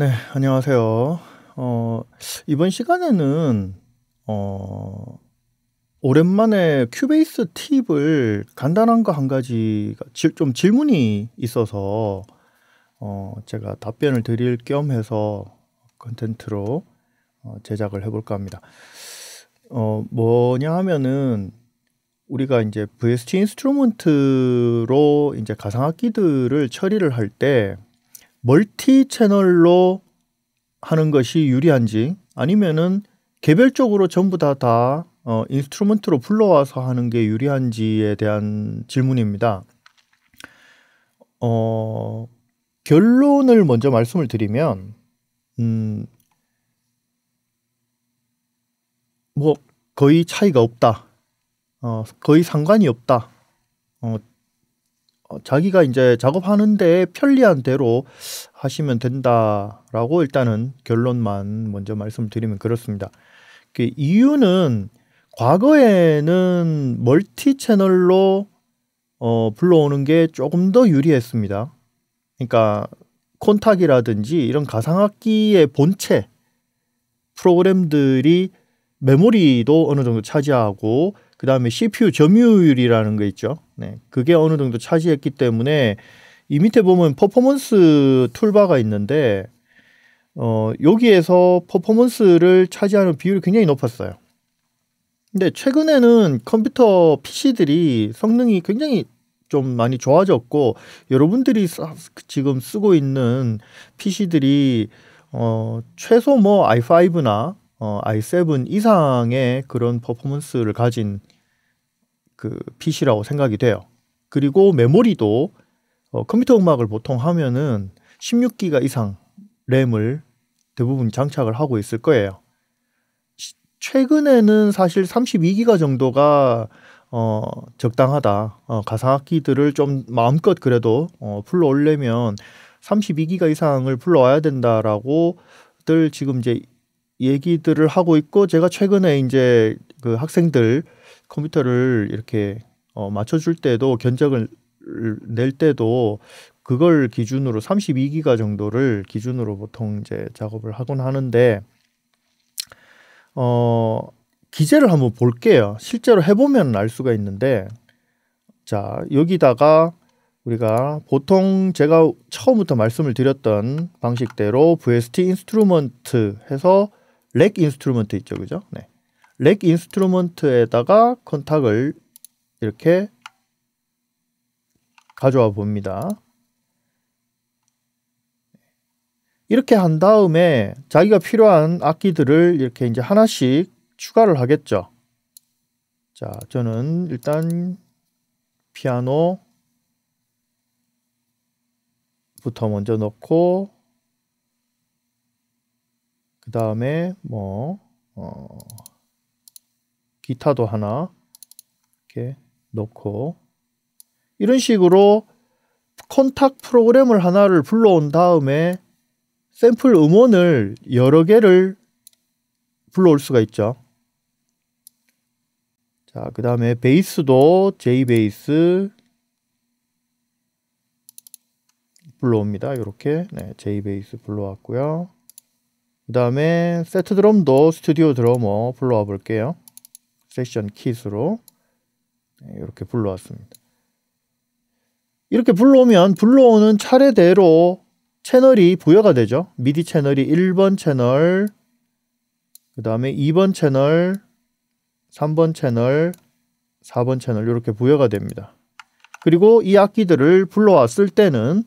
네, 안녕하세요. 어, 이번 시간에는 어, 오랜만에 큐베이스 팁을 간단한 거 한 가지 좀 질문이 있어서 어, 제가 답변을 드릴 겸 해서 컨텐츠로 어, 제작을 해볼까 합니다. 어, 뭐냐 하면은 우리가 이제 VST 인스트루먼트로 이제 가상악기들을 처리를 할때 멀티 채널로 하는 것이 유리한지 아니면은 개별적으로 전부 다다 다 어, 인스트루먼트로 불러와서 하는 게 유리한지에 대한 질문입니다. 어, 결론을 먼저 말씀을 드리면, 음, 뭐, 거의 차이가 없다. 어, 거의 상관이 없다. 어, 어, 자기가 이제 작업하는데 편리한 대로 하시면 된다라고 일단은 결론만 먼저 말씀드리면 그렇습니다. 그 이유는 과거에는 멀티 채널로 어, 불러오는 게 조금 더 유리했습니다. 그러니까 콘탁이라든지 이런 가상악기의 본체 프로그램들이 메모리도 어느 정도 차지하고 그 다음에 CPU 점유율이라는 거 있죠. 네. 그게 어느 정도 차지했기 때문에 이 밑에 보면 퍼포먼스 툴바가 있는데 어, 여기에서 퍼포먼스를 차지하는 비율이 굉장히 높았어요. 근데 최근에는 컴퓨터 PC들이 성능이 굉장히 좀 많이 좋아졌고 여러분들이 지금 쓰고 있는 PC들이 어, 최소 뭐 i5나 어, i7 이상의 그런 퍼포먼스를 가진 그 PC라고 생각이 돼요. 그리고 메모리도 어, 컴퓨터 음악을 보통 하면은 16기가 이상 램을 대부분 장착을 하고 있을 거예요. 시, 최근에는 사실 32기가 정도가 어, 적당하다. 어, 가상악기들을 좀 마음껏 그래도 어, 불러올려면 32기가 이상을 불러와야 된다라고들 지금 이제 얘기들을 하고 있고 제가 최근에 이제 그 학생들 컴퓨터를 이렇게 어, 맞춰줄 때도 견적을 낼 때도 그걸 기준으로 32기가 정도를 기준으로 보통 이제 작업을 하곤 하는데 어 기재를 한번 볼게요. 실제로 해보면 알 수가 있는데 자 여기다가 우리가 보통 제가 처음부터 말씀을 드렸던 방식대로 VST 인스트루먼트 해서 렉 인스트루먼트 있죠, 그죠? 네. 렉 인스트루먼트에다가 컨탁을 이렇게 가져와 봅니다. 이렇게 한 다음에 자기가 필요한 악기들을 이렇게 이제 하나씩 추가를 하겠죠. 자, 저는 일단 피아노부터 먼저 넣고 그 다음에 뭐 어, 기타도 하나 이렇게 넣고 이런 식으로 컨탁 프로그램을 하나를 불러온 다음에 샘플 음원을 여러 개를 불러올 수가 있죠. 자, 그 다음에 베이스도 J베이스 불러옵니다. 이렇게 네, J베이스 불러왔고요. 그 다음에 세트 드럼도 스튜디오 드러머 불러와 볼게요. 세션킷으로 네, 이렇게 불러왔습니다. 이렇게 불러오면 불러오는 차례대로 채널이 부여가 되죠. 미디 채널이 1번 채널, 그 다음에 2번 채널, 3번 채널, 4번 채널 이렇게 부여가 됩니다. 그리고 이 악기들을 불러왔을 때는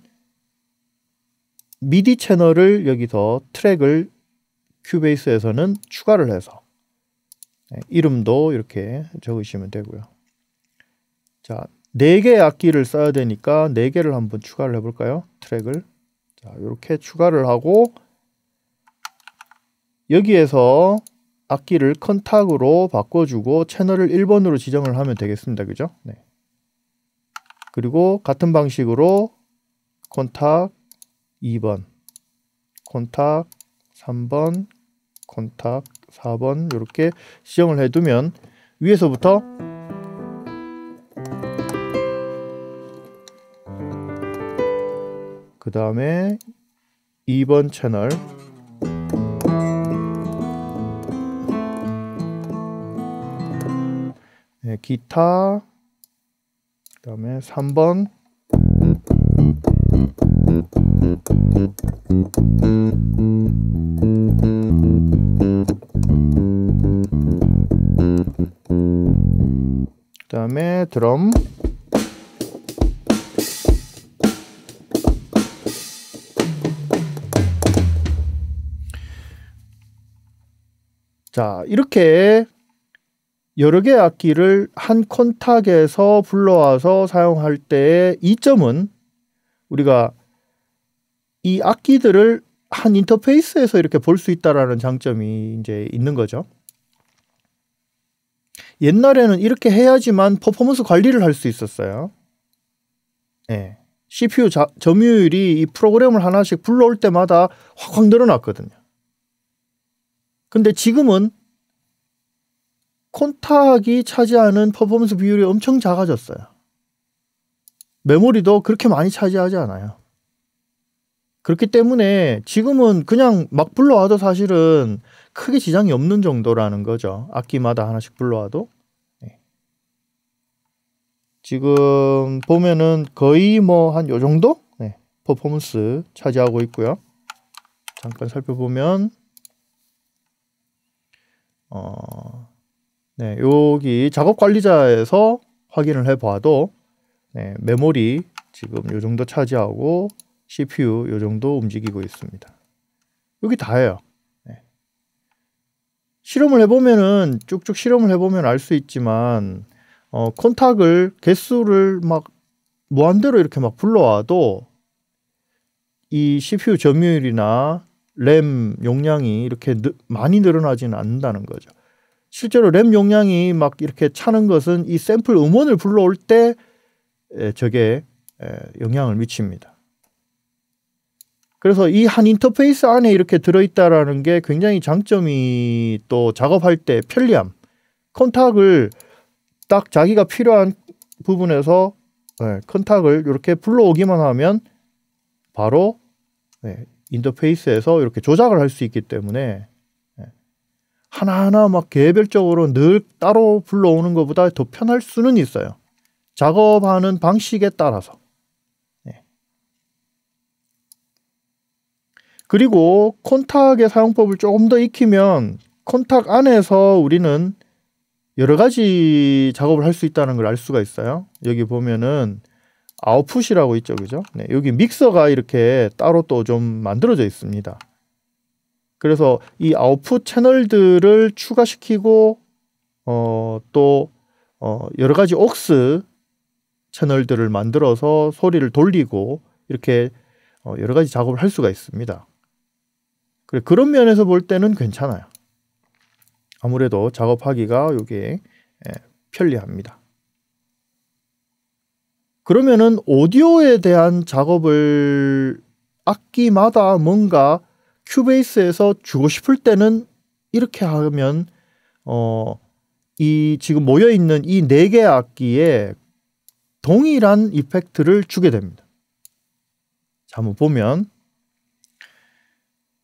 미디 채널을 여기서 트랙을 큐베이스에서는 추가를 해서 네, 이름도 이렇게 적으시면 되고요. 자, 4개의 악기를 써야 되니까 4개를 한번 추가를 해볼까요? 트랙을. 자, 이렇게 추가를 하고 여기에서 악기를 컨탁으로 바꿔주고 채널을 1번으로 지정을 하면 되겠습니다. 그죠? 네. 그리고 같은 방식으로 컨탁 2번, 컨탁 3번, 컨탁 4번 이렇게 지정을 해두면 위에서부터 그 다음에 2번 채널 네, 기타 그 다음에 3번 드럼 자 이렇게 여러 개의 악기를 한 콘탁에서 불러와서 사용할 때의 이점은 우리가 이 악기들을 한 인터페이스에서 이렇게 볼 수 있다라는 장점이 이제 있는 거죠. 옛날에는 이렇게 해야지만 퍼포먼스 관리를 할 수 있었어요. 예. CPU 자, 점유율이 이 프로그램을 하나씩 불러올 때마다 확확 늘어났거든요. 근데 지금은 콘탁이 차지하는 퍼포먼스 비율이 엄청 작아졌어요. 메모리도 그렇게 많이 차지하지 않아요. 그렇기 때문에 지금은 그냥 막 불러와도 사실은 크게 지장이 없는 정도라는 거죠. 악기마다 하나씩 불러와도. 지금 보면은 거의 뭐 한 요 정도 네, 퍼포먼스 차지하고 있고요. 잠깐 살펴보면 어, 네, 여기 작업 관리자에서 확인을 해봐도 네, 메모리 지금 요 정도 차지하고 CPU 요 정도 움직이고 있습니다. 여기 다예요. 네. 실험을 해보면은 쭉쭉 실험을 해보면 알 수 있지만 어, 컨탁을 개수를 막 무한대로 이렇게 막 불러와도 이 CPU 점유율이나 램 용량이 이렇게 느, 많이 늘어나지는 않는다는 거죠. 실제로 램 용량이 막 이렇게 차는 것은 이 샘플 음원을 불러올 때 에, 저게 에, 영향을 미칩니다. 그래서 이 한 인터페이스 안에 이렇게 들어있다라는 게 굉장히 장점이 또 작업할 때 편리함. 컨탁을 딱 자기가 필요한 부분에서 네, 컨탁을 이렇게 불러오기만 하면 바로 네, 인터페이스에서 이렇게 조작을 할 수 있기 때문에 네, 하나하나 막 개별적으로 늘 따로 불러오는 것보다 더 편할 수는 있어요. 작업하는 방식에 따라서. 네. 그리고 컨탁의 사용법을 조금 더 익히면 컨탁 안에서 우리는 여러 가지 작업을 할 수 있다는 걸 알 수가 있어요. 여기 보면은 아웃풋이라고 있죠. 그죠? 네, 여기 믹서가 이렇게 따로 또 좀 만들어져 있습니다. 그래서 이 아웃풋 채널들을 추가시키고 어, 또 어, 여러 가지 옥스 채널들을 만들어서 소리를 돌리고 이렇게 어, 여러 가지 작업을 할 수가 있습니다. 그래, 그런 면에서 볼 때는 괜찮아요. 아무래도 작업하기가 이게 예, 편리합니다. 그러면은 오디오에 대한 작업을 악기마다 뭔가 큐베이스에서 주고 싶을 때는 이렇게 하면 어 이 지금 모여 있는 이 네 개 악기에 동일한 이펙트를 주게 됩니다. 자, 한번 보면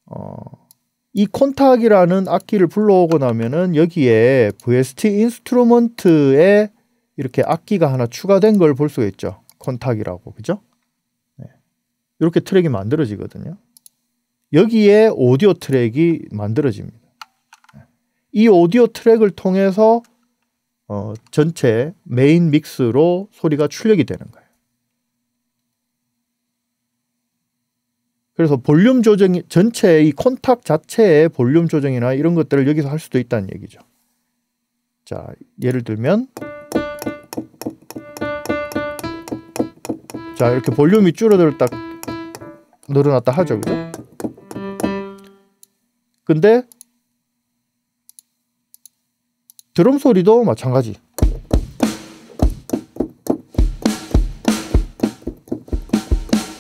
어이 콘탁이라는 악기를 불러오고 나면은 여기에 VST 인스트루먼트에 이렇게 악기가 하나 추가된 걸 볼 수가 있죠. 콘탁이라고 그죠? 네. 이렇게 트랙이 만들어지거든요. 여기에 오디오 트랙이 만들어집니다. 이 오디오 트랙을 통해서 어, 전체 메인 믹스로 소리가 출력이 되는 거예요. 그래서 볼륨 조정 전체의 이 콘탁 자체의 볼륨 조정이나 이런 것들을 여기서 할 수도 있다는 얘기죠. 자, 예를 들면 자, 이렇게 볼륨이 줄어들었다 늘어났다 하죠. 그죠? 근데 드럼 소리도 마찬가지.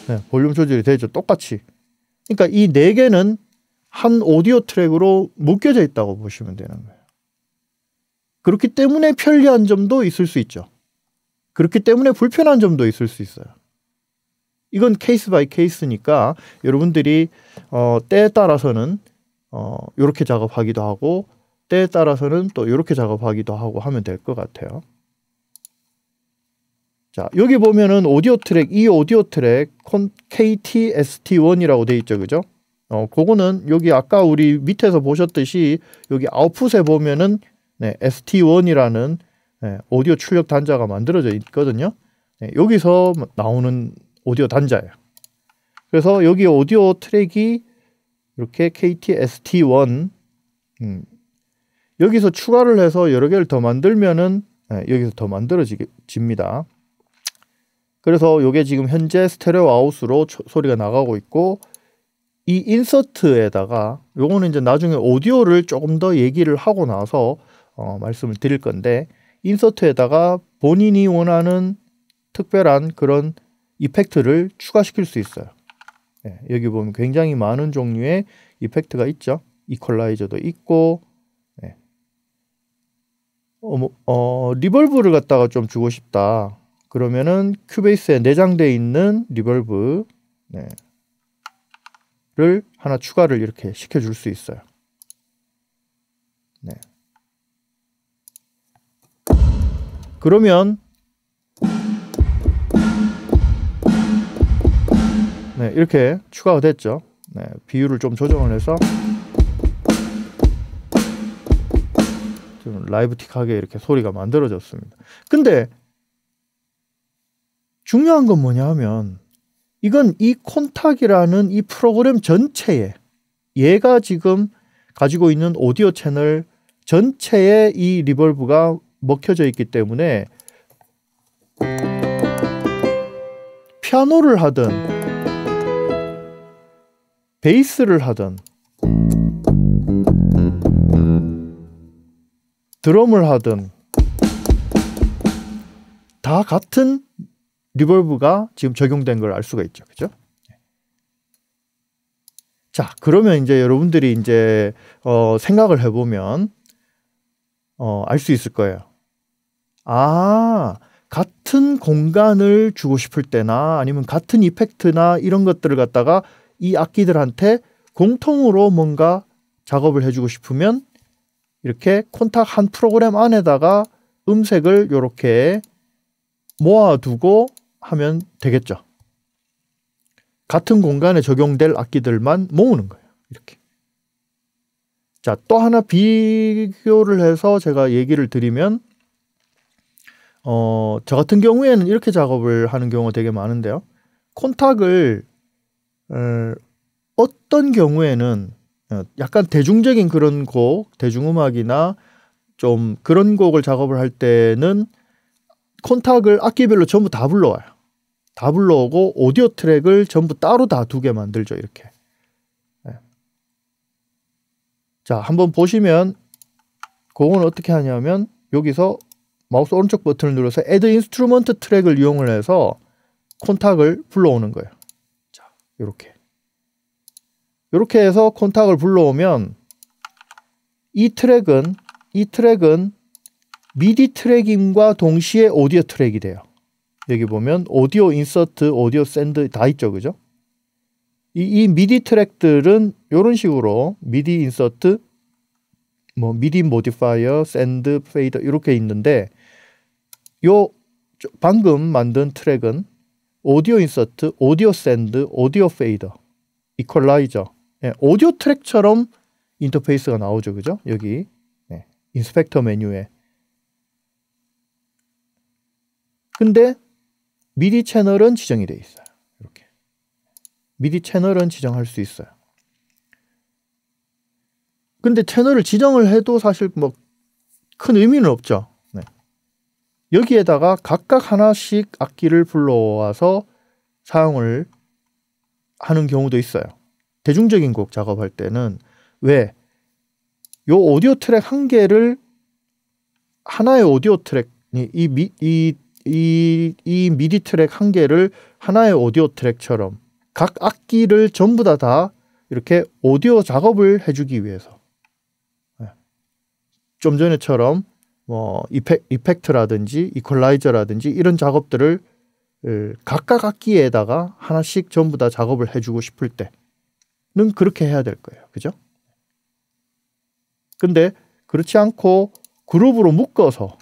네, 볼륨 조절이 되죠. 똑같이. 그러니까 이 네 개는 한 오디오 트랙으로 묶여져 있다고 보시면 되는 거예요. 그렇기 때문에 편리한 점도 있을 수 있죠. 그렇기 때문에 불편한 점도 있을 수 있어요. 이건 케이스 바이 케이스니까 여러분들이 어, 때에 따라서는 어, 이렇게 작업하기도 하고 때에 따라서는 또 이렇게 작업하기도 하고 하면 될 것 같아요. 자, 여기 보면은 오디오 트랙, 이 오디오 트랙 KTST1이라고 돼 있죠. 그죠? 어, 그거는 여기 아까 우리 밑에서 보셨듯이 여기 아웃풋에 보면은 네, ST1이라는 네, 오디오 출력 단자가 만들어져 있거든요. 네, 여기서 나오는 오디오 단자예요. 그래서 여기 오디오 트랙이 이렇게 KTST1 음, 여기서 추가를 해서 여러 개를 더 만들면은 네, 여기서 더 만들어집니다. 그래서 이게 지금 현재 스테레오 아웃으로 초, 소리가 나가고 있고 이 인서트에다가 요거는 이제 나중에 오디오를 조금 더 얘기를 하고 나서 어, 말씀을 드릴 건데 인서트에다가 본인이 원하는 특별한 그런 이펙트를 추가시킬 수 있어요. 예, 여기 보면 굉장히 많은 종류의 이펙트가 있죠. 이퀄라이저도 있고 예. 어, 뭐, 어, 리벌브를 갖다가 좀 주고 싶다. 그러면은 큐베이스에 내장되어 있는 리벌브 네. 를 하나 추가를 이렇게 시켜줄 수 있어요. 네. 그러면 네, 이렇게 추가가 됐죠. 네, 비율을 좀 조정을 해서 좀 라이브틱하게 이렇게 소리가 만들어졌습니다. 근데 중요한 건 뭐냐 하면 이건 이 콘탁이라는 이 프로그램 전체에 얘가 지금 가지고 있는 오디오 채널 전체에 이 리버브가 먹혀져 있기 때문에 피아노를 하든 베이스를 하든 드럼을 하든 다 같은 리볼브가 지금 적용된 걸 알 수가 있죠. 그죠? 자, 그러면 이제 여러분들이 이제 어, 생각을 해보면 어, 알 수 있을 거예요. 아, 같은 공간을 주고 싶을 때나 아니면 같은 이펙트나 이런 것들을 갖다가 이 악기들한테 공통으로 뭔가 작업을 해주고 싶으면 이렇게 콘탁 한 프로그램 안에다가 음색을 이렇게 모아두고 하면 되겠죠. 같은 공간에 적용될 악기들만 모으는 거예요. 이렇게. 자, 또 하나 비교를 해서 제가 얘기를 드리면, 어, 저 같은 경우에는 이렇게 작업을 하는 경우가 되게 많은데요. 콘탁을, 어, 어떤 경우에는 어, 약간 대중적인 그런 곡, 대중음악이나 좀 그런 곡을 작업을 할 때는 콘탁을 악기별로 전부 다 불러와요. 다 불러오고 오디오 트랙을 전부 따로 다 두 개 만들죠 이렇게. 네. 자 한번 보시면 그건 어떻게 하냐면 여기서 마우스 오른쪽 버튼을 눌러서 Add Instrument 트랙을 이용을 해서 콘탁을 불러오는 거예요. 자 이렇게. 이렇게 해서 콘탁을 불러오면 이 트랙은 이 트랙은 미디 트랙임과 동시에 오디오 트랙이 돼요. 여기 보면 오디오 인서트, 오디오 샌드 다 있죠. 그죠? 이, 이 미디 트랙들은 이런 식으로 미디 인서트, 뭐 미디 모디파이어, 샌드, 페이더 이렇게 있는데 요 방금 만든 트랙은 오디오 인서트, 오디오 샌드, 오디오 페이더, 이퀄라이저 예, 오디오 트랙처럼 인터페이스가 나오죠. 그죠? 여기 예, 인스펙터 메뉴에 근데 미디 채널은 지정이 돼 있어요. 이렇게. 미디 채널은 지정할 수 있어요. 근데 채널을 지정을 해도 사실 뭐 큰 의미는 없죠. 네. 여기에다가 각각 하나씩 악기를 불러와서 사용을 하는 경우도 있어요. 대중적인 곡 작업할 때는 왜 요 오디오 트랙 한 개를 하나의 오디오 트랙 이, 이, 이 이, 이 미디 트랙 한 개를 하나의 오디오 트랙처럼 각 악기를 전부 다, 다 이렇게 오디오 작업을 해주기 위해서. 예. 좀 전에처럼 뭐 이펙, 이펙트라든지 이퀄라이저라든지 이런 작업들을 각각 악기에다가 하나씩 전부 다 작업을 해주고 싶을 때는 그렇게 해야 될 거예요. 그죠? 근데 그렇지 않고 그룹으로 묶어서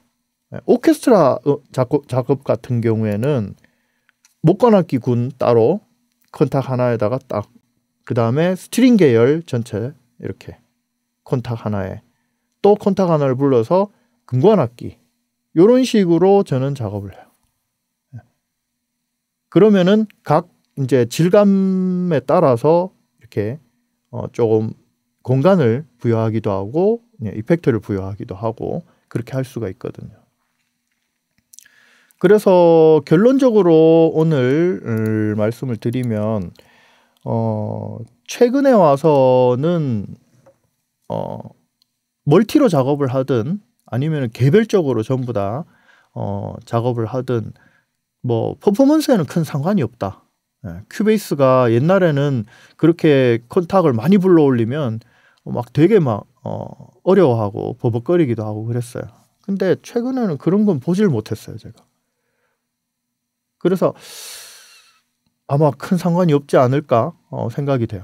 네, 오케스트라 어, 작업, 작업 같은 경우에는 목관악기 군 따로 컨탁 하나에다가 딱 그 다음에 스트링 계열 전체 이렇게 컨탁 하나에 또 컨탁 하나를 불러서 금관악기 이런 식으로 저는 작업을 해요. 네. 그러면은 각 이제 질감에 따라서 이렇게 어 조금 공간을 부여하기도 하고 예, 이펙트를 부여하기도 하고 그렇게 할 수가 있거든요. 그래서 결론적으로 오늘 말씀을 드리면 어 최근에 와서는 어 멀티로 작업을 하든 아니면 개별적으로 전부 다 어, 작업을 하든 뭐 퍼포먼스에는 큰 상관이 없다. 예, 큐베이스가 옛날에는 그렇게 컨탁을 많이 불러올리면 막 되게 막 어, 어려워하고 버벅거리기도 하고 그랬어요. 근데 최근에는 그런 건 보질 못했어요, 제가. 그래서 아마 큰 상관이 없지 않을까 어, 생각이 돼요.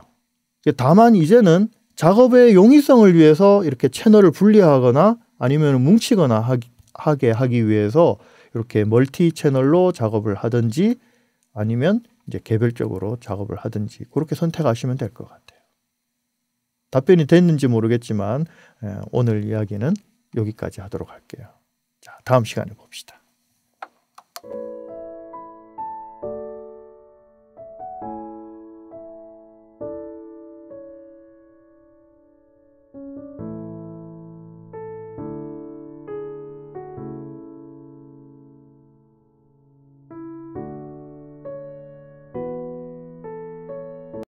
다만 이제는 작업의 용이성을 위해서 이렇게 채널을 분리하거나 아니면 뭉치거나 하게 하기 위해서 이렇게 멀티 채널로 작업을 하든지 아니면 이제 개별적으로 작업을 하든지 그렇게 선택하시면 될 것 같아요. 답변이 됐는지 모르겠지만 예, 오늘 이야기는 여기까지 하도록 할게요. 자, 다음 시간에 봅시다.